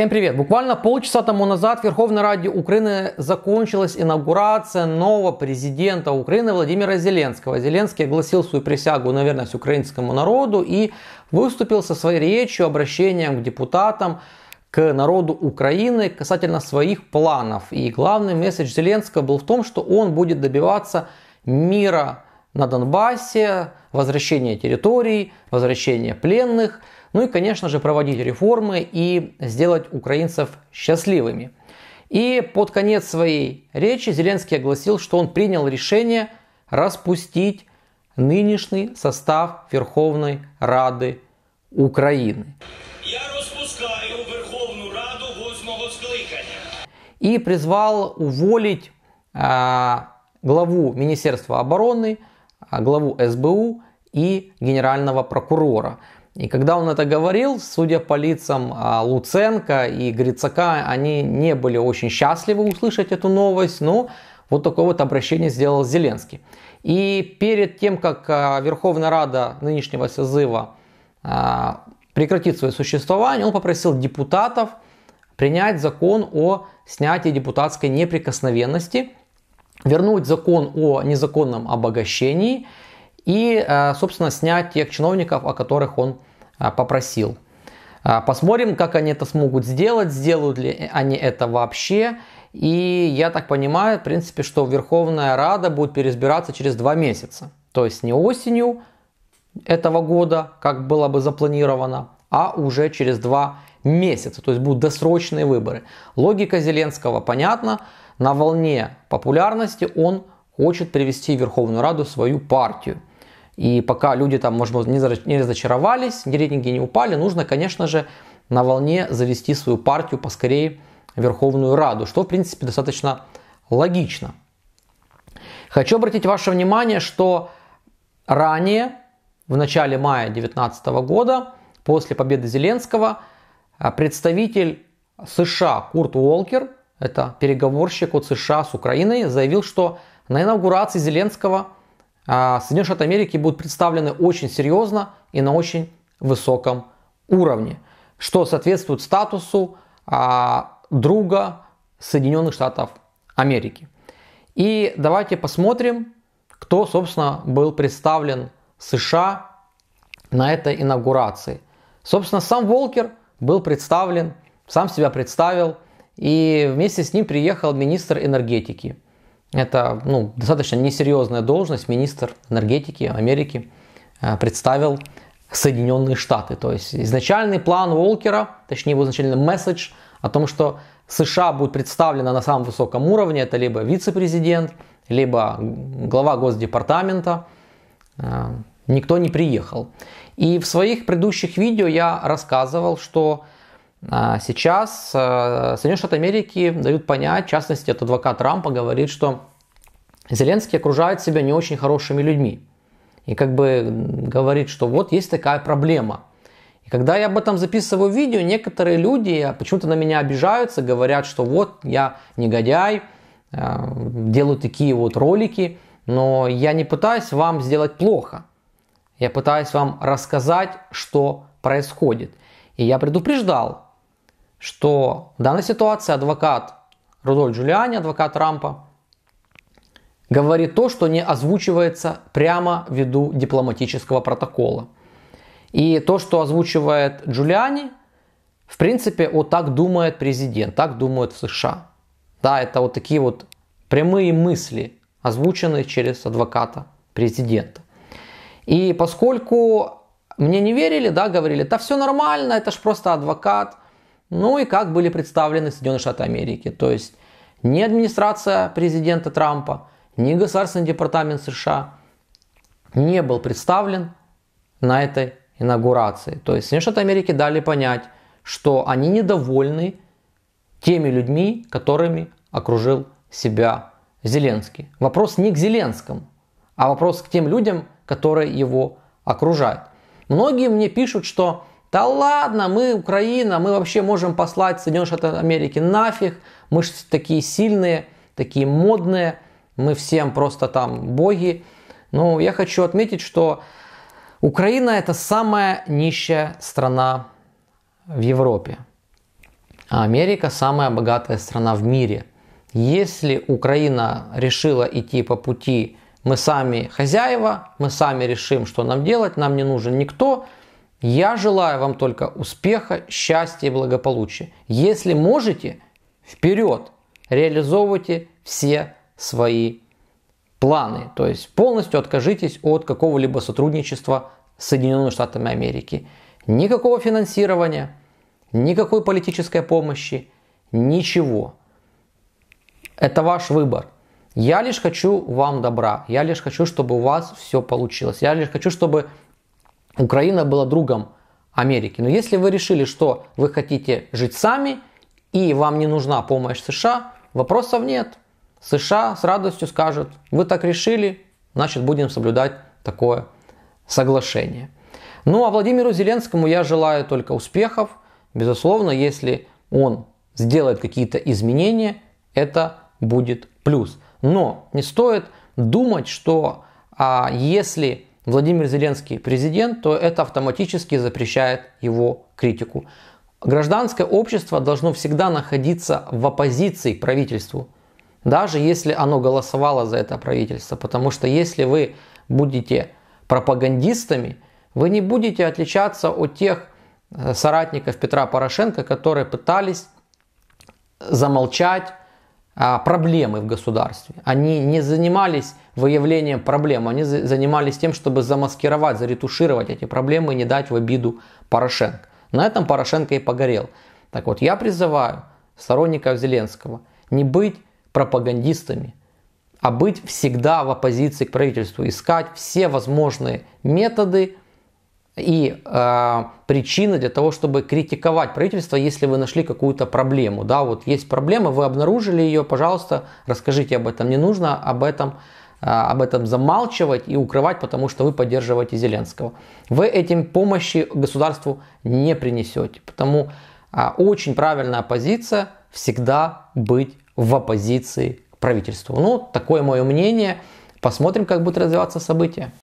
Всем привет! Буквально полчаса тому назад в Верховной Раде Украины закончилась инаугурация нового президента Украины Владимира Зеленского. Зеленский огласил свою присягу на верность украинскому народу и выступил со своей речью, обращением к депутатам, к народу Украины касательно своих планов. И главный месседж Зеленского был в том, что он будет добиваться мира на Донбассе, возвращения территорий, возвращения пленных – ну и, конечно же, проводить реформы и сделать украинцев счастливыми. И под конец своей речи Зеленский огласил, что он принял решение распустить нынешний состав Верховной Рады Украины. Я распускаю Верховную Раду восьмого скликания. И призвал уволить а, главу Министерства обороны, а, главу СБУ и генерального прокурора. И когда он это говорил, судя по лицам а, Луценко и Грицака, они не были очень счастливы услышать эту новость, но вот такое вот обращение сделал Зеленский. И перед тем, как а, Верховная Рада нынешнего созыва а, прекратит свое существование, он попросил депутатов принять закон о снятии депутатской неприкосновенности, вернуть закон о незаконном обогащении – и, а, собственно, снять тех чиновников, о которых он а, попросил. А, посмотрим, как они это смогут сделать, сделают ли они это вообще. И я так понимаю, в принципе, что Верховная Рада будет переизбираться через два месяца. То есть не осенью этого года, как было бы запланировано, а уже через два месяца. То есть будут досрочные выборы. Логика Зеленского понятна. На волне популярности он хочет привести в Верховную Раду свою партию. И пока люди там, может быть, не разочаровались, рейтинги не упали, нужно, конечно же, на волне завести свою партию поскорее в Верховную Раду, что, в принципе, достаточно логично. Хочу обратить ваше внимание, что ранее, в начале мая 2019 года, после победы Зеленского, а, представитель США Курт Уолкер, это переговорщик от США с Украиной, заявил, что на инаугурации Зеленского – а, Соединенные Штаты Америки будут представлены очень серьезно и на очень высоком уровне, что соответствует статусу а, друга Соединенных Штатов Америки. И давайте посмотрим, кто, собственно, был представлен США на этой инаугурации. Собственно, сам Волкер был представлен, сам себя представил, и вместе с ним приехал министр энергетики – это ну, достаточно несерьезная должность, министр энергетики Америки э, представил Соединенные Штаты. То есть изначальный план Уолкера, точнее его изначальный месседж о том, что США будет представлена на самом высоком уровне, это либо вице-президент, либо глава Госдепартамента, э, никто не приехал. И в своих предыдущих видео я рассказывал, что а сейчас э, Соединенные Штаты Америки дают понять, в частности, этот адвокат Трампа говорит, что Зеленский окружает себя не очень хорошими людьми. И как бы говорит, что вот есть такая проблема. И когда я об этом записываю видео, некоторые люди почему-то на меня обижаются, говорят, что вот я негодяй, э, делаю такие вот ролики, но я не пытаюсь вам сделать плохо. Я пытаюсь вам рассказать, что происходит. И я предупреждал, что в данной ситуации адвокат Рудольф Джулиани, адвокат Трампа, говорит то, что не озвучивается прямо ввиду дипломатического протокола. И то, что озвучивает Джулиани, в принципе, вот так думает президент, так думают в США. Да, это вот такие вот прямые мысли, озвученные через адвоката президента. И поскольку мне не верили, да, говорили, да все нормально, это же просто адвокат, ну и как были представлены Соединенные Штаты Америки. То есть ни администрация президента Трампа, ни Государственный департамент США не был представлен на этой инаугурации. То есть Соединенные Штаты Америки дали понять, что они недовольны теми людьми, которыми окружил себя Зеленский. Вопрос не к Зеленскому, а вопрос к тем людям, которые его окружают. Многие мне пишут, что да ладно, мы Украина, мы вообще можем послать Соединенные Штаты Америки нафиг, мы же такие сильные, такие модные, мы всем просто там боги. Но я хочу отметить, что Украина это самая нищая страна в Европе, а Америка самая богатая страна в мире. Если Украина решила идти по пути мы сами хозяева, мы сами решим, что нам делать, нам не нужен никто – я желаю вам только успеха, счастья и благополучия. Если можете, вперед! Реализовывайте все свои планы. То есть полностью откажитесь от какого-либо сотрудничества с Соединенными Штатами Америки. Никакого финансирования, никакой политической помощи, ничего. Это ваш выбор. Я лишь хочу вам добра. Я лишь хочу, чтобы у вас все получилось. Я лишь хочу, чтобы Украина была другом Америки. Но если вы решили, что вы хотите жить сами и вам не нужна помощь США, вопросов нет. США с радостью скажет, вы так решили, значит будем соблюдать такое соглашение. Ну а Владимиру Зеленскому я желаю только успехов. Безусловно, если он сделает какие-то изменения, это будет плюс. Но не стоит думать, что а, если Владимир Зеленский президент, то это автоматически запрещает его критику. Гражданское общество должно всегда находиться в оппозиции к правительству, даже если оно голосовало за это правительство, потому что если вы будете пропагандистами, вы не будете отличаться от тех э, соратников Петра Порошенко, которые пытались замолчать а, проблемы в государстве. Они не занимались выявлением проблем, они занимались тем, чтобы замаскировать, заретушировать эти проблемы и не дать в обиду Порошенко. На этом Порошенко и погорел. Так вот, я призываю сторонников Зеленского не быть пропагандистами, а быть всегда в оппозиции к правительству, искать все возможные методы и э, причина для того, чтобы критиковать правительство, если вы нашли какую-то проблему. Да, вот есть проблема, вы обнаружили ее, пожалуйста, расскажите об этом. Не нужно об этом, э, об этом замалчивать и укрывать, потому что вы поддерживаете Зеленского. Вы этим помощи государству не принесете. Потому э, очень правильная позиция всегда быть в оппозиции к правительству. Ну, такое мое мнение. Посмотрим, как будут развиваться события.